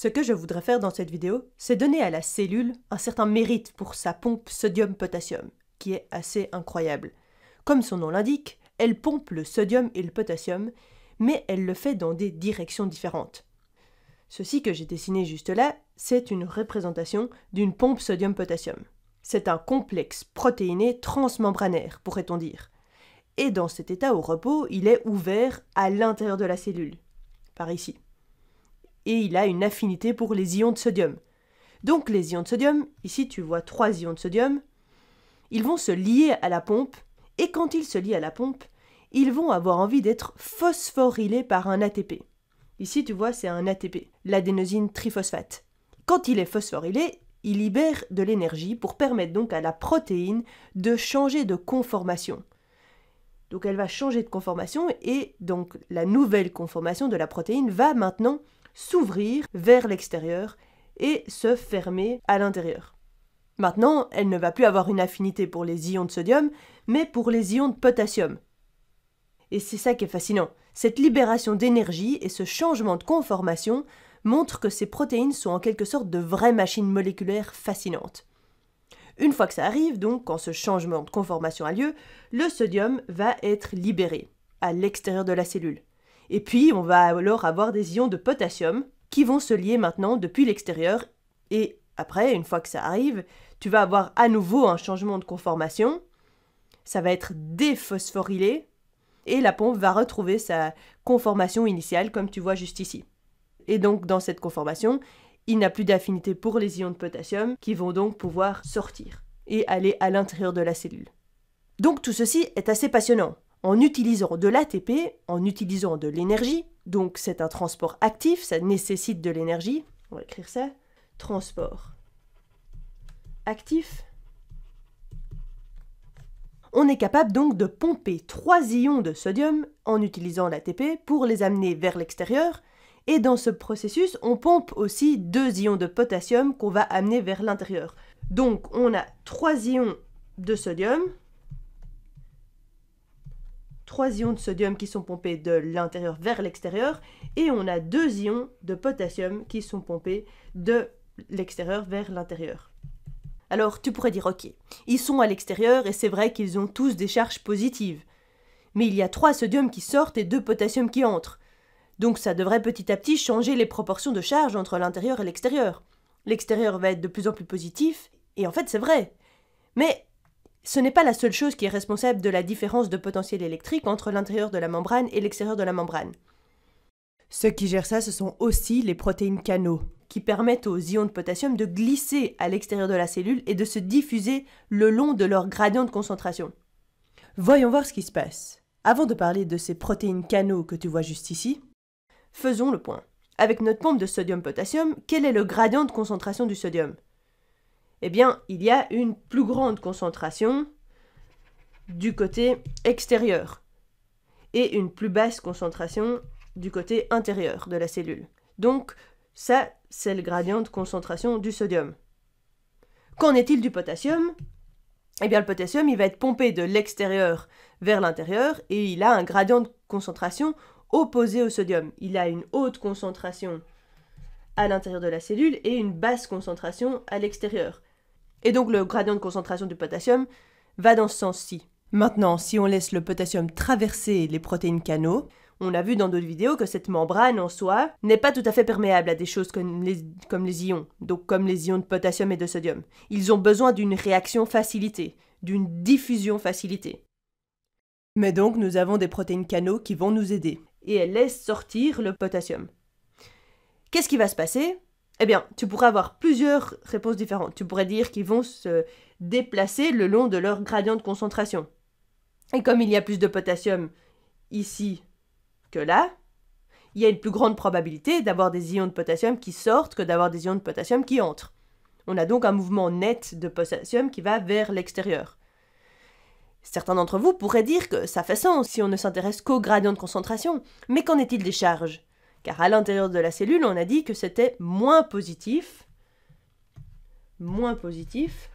Ce que je voudrais faire dans cette vidéo, c'est donner à la cellule un certain mérite pour sa pompe sodium-potassium, qui est assez incroyable. Comme son nom l'indique, elle pompe le sodium et le potassium, mais elle le fait dans des directions différentes. Ceci que j'ai dessiné juste là, c'est une représentation d'une pompe sodium-potassium. C'est un complexe protéiné transmembranaire, pourrait-on dire. Et dans cet état au repos, il est ouvert à l'intérieur de la cellule, par ici et il a une affinité pour les ions de sodium. Donc les ions de sodium, ici tu vois trois ions de sodium, ils vont se lier à la pompe, et quand ils se lient à la pompe, ils vont avoir envie d'être phosphorylés par un ATP. Ici tu vois c'est un ATP, l'adénosine triphosphate. Quand il est phosphorylé, il libère de l'énergie pour permettre donc à la protéine de changer de conformation. Donc elle va changer de conformation et donc la nouvelle conformation de la protéine va maintenant s'ouvrir vers l'extérieur et se fermer à l'intérieur. Maintenant, elle ne va plus avoir une affinité pour les ions de sodium, mais pour les ions de potassium. Et c'est ça qui est fascinant. Cette libération d'énergie et ce changement de conformation montrent que ces protéines sont en quelque sorte de vraies machines moléculaires fascinantes. Une fois que ça arrive, donc quand ce changement de conformation a lieu, le sodium va être libéré à l'extérieur de la cellule. Et puis, on va alors avoir des ions de potassium qui vont se lier maintenant depuis l'extérieur. Et après, une fois que ça arrive, tu vas avoir à nouveau un changement de conformation. Ça va être déphosphorylé. Et la pompe va retrouver sa conformation initiale, comme tu vois juste ici. Et donc, dans cette conformation, il n'a plus d'affinité pour les ions de potassium qui vont donc pouvoir sortir et aller à l'intérieur de la cellule. Donc tout ceci est assez passionnant en utilisant de l'ATP, en utilisant de l'énergie. Donc c'est un transport actif, ça nécessite de l'énergie. On va écrire ça. Transport actif. On est capable donc de pomper 3 ions de sodium en utilisant l'ATP pour les amener vers l'extérieur. Et dans ce processus, on pompe aussi 2 ions de potassium qu'on va amener vers l'intérieur. Donc on a 3 ions de sodium 3 ions de sodium qui sont pompés de l'intérieur vers l'extérieur et on a 2 ions de potassium qui sont pompés de l'extérieur vers l'intérieur. Alors tu pourrais dire ok, ils sont à l'extérieur et c'est vrai qu'ils ont tous des charges positives. Mais il y a 3 sodiums qui sortent et 2 potassiums qui entrent. Donc ça devrait petit à petit changer les proportions de charge entre l'intérieur et l'extérieur. L'extérieur va être de plus en plus positif, et en fait c'est vrai. Mais ce n'est pas la seule chose qui est responsable de la différence de potentiel électrique entre l'intérieur de la membrane et l'extérieur de la membrane. Ceux qui gèrent ça, ce sont aussi les protéines canaux, qui permettent aux ions de potassium de glisser à l'extérieur de la cellule et de se diffuser le long de leur gradient de concentration. Voyons voir ce qui se passe. Avant de parler de ces protéines canaux que tu vois juste ici, faisons le point. Avec notre pompe de sodium-potassium, quel est le gradient de concentration du sodium eh bien, il y a une plus grande concentration du côté extérieur et une plus basse concentration du côté intérieur de la cellule. Donc, ça, c'est le gradient de concentration du sodium. Qu'en est-il du potassium Eh bien, le potassium, il va être pompé de l'extérieur vers l'intérieur et il a un gradient de concentration opposé au sodium. Il a une haute concentration à l'intérieur de la cellule et une basse concentration à l'extérieur. Et donc le gradient de concentration du potassium va dans ce sens-ci. Maintenant, si on laisse le potassium traverser les protéines canaux, on a vu dans d'autres vidéos que cette membrane en soi n'est pas tout à fait perméable à des choses comme les, comme les ions, donc comme les ions de potassium et de sodium. Ils ont besoin d'une réaction facilitée, d'une diffusion facilitée. Mais donc nous avons des protéines canaux qui vont nous aider. Et elles laissent sortir le potassium. Qu'est-ce qui va se passer eh bien, tu pourrais avoir plusieurs réponses différentes. Tu pourrais dire qu'ils vont se déplacer le long de leur gradient de concentration. Et comme il y a plus de potassium ici que là, il y a une plus grande probabilité d'avoir des ions de potassium qui sortent que d'avoir des ions de potassium qui entrent. On a donc un mouvement net de potassium qui va vers l'extérieur. Certains d'entre vous pourraient dire que ça fait sens si on ne s'intéresse qu'au gradient de concentration, mais qu'en est-il des charges car à l'intérieur de la cellule, on a dit que c'était moins positif, moins positif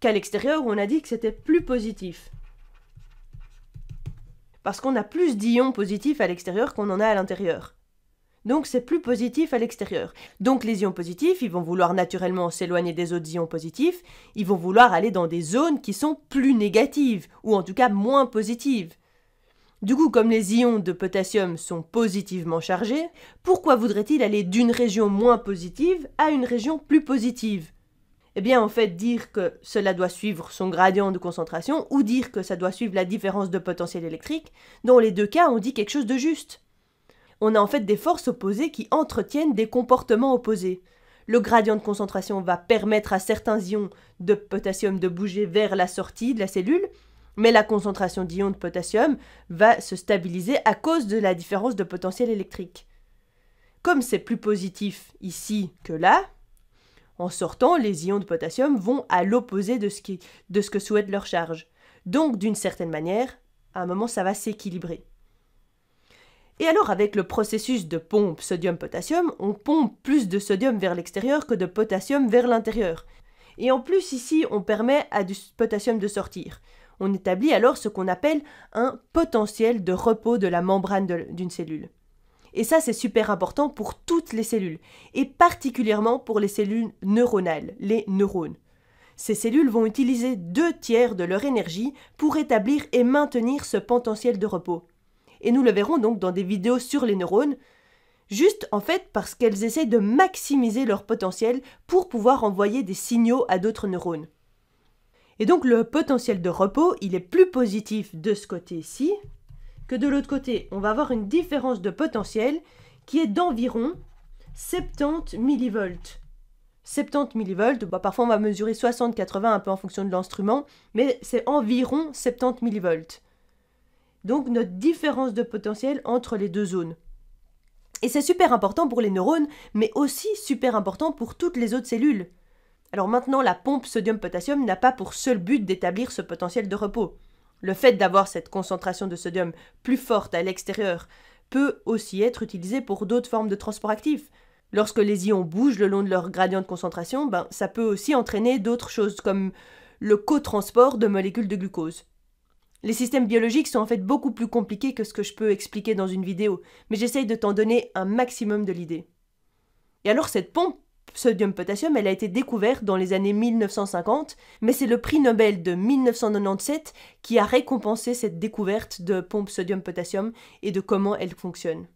qu'à l'extérieur où on a dit que c'était plus positif. Parce qu'on a plus d'ions positifs à l'extérieur qu'on en a à l'intérieur. Donc c'est plus positif à l'extérieur. Donc les ions positifs, ils vont vouloir naturellement s'éloigner des autres ions positifs, ils vont vouloir aller dans des zones qui sont plus négatives, ou en tout cas moins positives. Du coup, comme les ions de potassium sont positivement chargés, pourquoi voudrait-il aller d'une région moins positive à une région plus positive Eh bien, en fait, dire que cela doit suivre son gradient de concentration ou dire que ça doit suivre la différence de potentiel électrique, dans les deux cas, on dit quelque chose de juste. On a en fait des forces opposées qui entretiennent des comportements opposés. Le gradient de concentration va permettre à certains ions de potassium de bouger vers la sortie de la cellule, mais la concentration d'ions de potassium va se stabiliser à cause de la différence de potentiel électrique. Comme c'est plus positif ici que là, en sortant, les ions de potassium vont à l'opposé de, ce que souhaite leur charge. Donc, d'une certaine manière, à un moment, ça va s'équilibrer. Et alors, avec le processus de pompe sodium-potassium, on pompe plus de sodium vers l'extérieur que de potassium vers l'intérieur. Et en plus, ici, on permet à du potassium de sortir. On établit alors ce qu'on appelle un potentiel de repos de la membrane d'une cellule. Et ça, c'est super important pour toutes les cellules, et particulièrement pour les cellules neuronales, les neurones. Ces cellules vont utiliser deux tiers de leur énergie pour établir et maintenir ce potentiel de repos. Et nous le verrons donc dans des vidéos sur les neurones, juste en fait parce qu'elles essaient de maximiser leur potentiel pour pouvoir envoyer des signaux à d'autres neurones. Et donc le potentiel de repos, il est plus positif de ce côté-ci que de l'autre côté. On va avoir une différence de potentiel qui est d'environ 70 millivolts. 70 millivolts, bah, parfois on va mesurer 60-80 un peu en fonction de l'instrument, mais c'est environ 70 millivolts. Donc notre différence de potentiel entre les deux zones. Et c'est super important pour les neurones, mais aussi super important pour toutes les autres cellules. Alors maintenant, la pompe sodium-potassium n'a pas pour seul but d'établir ce potentiel de repos. Le fait d'avoir cette concentration de sodium plus forte à l'extérieur peut aussi être utilisé pour d'autres formes de transport actif. Lorsque les ions bougent le long de leur gradient de concentration, ben, ça peut aussi entraîner d'autres choses comme le co-transport de molécules de glucose. Les systèmes biologiques sont en fait beaucoup plus compliqués que ce que je peux expliquer dans une vidéo, mais j'essaye de t'en donner un maximum de l'idée. Et alors cette pompe Sodium potassium elle a été découverte dans les années 1950, mais c'est le prix Nobel de 1997 qui a récompensé cette découverte de pompe sodium-potassium et de comment elle fonctionne.